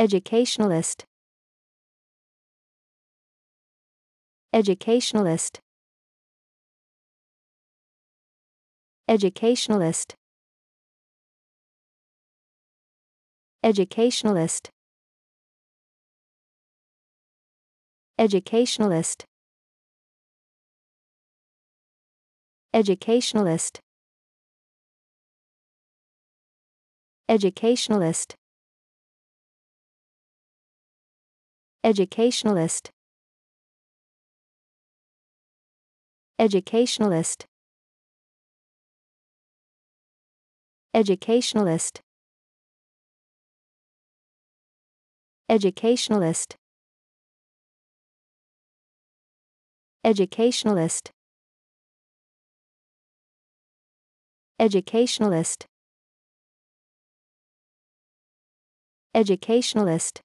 Educationalist Educationalist Educationalist Educationalist Educationalist Educationalist Educationalist Educationalist Educationalist Educationalist Educationalist Educationalist Educationalist Educationalist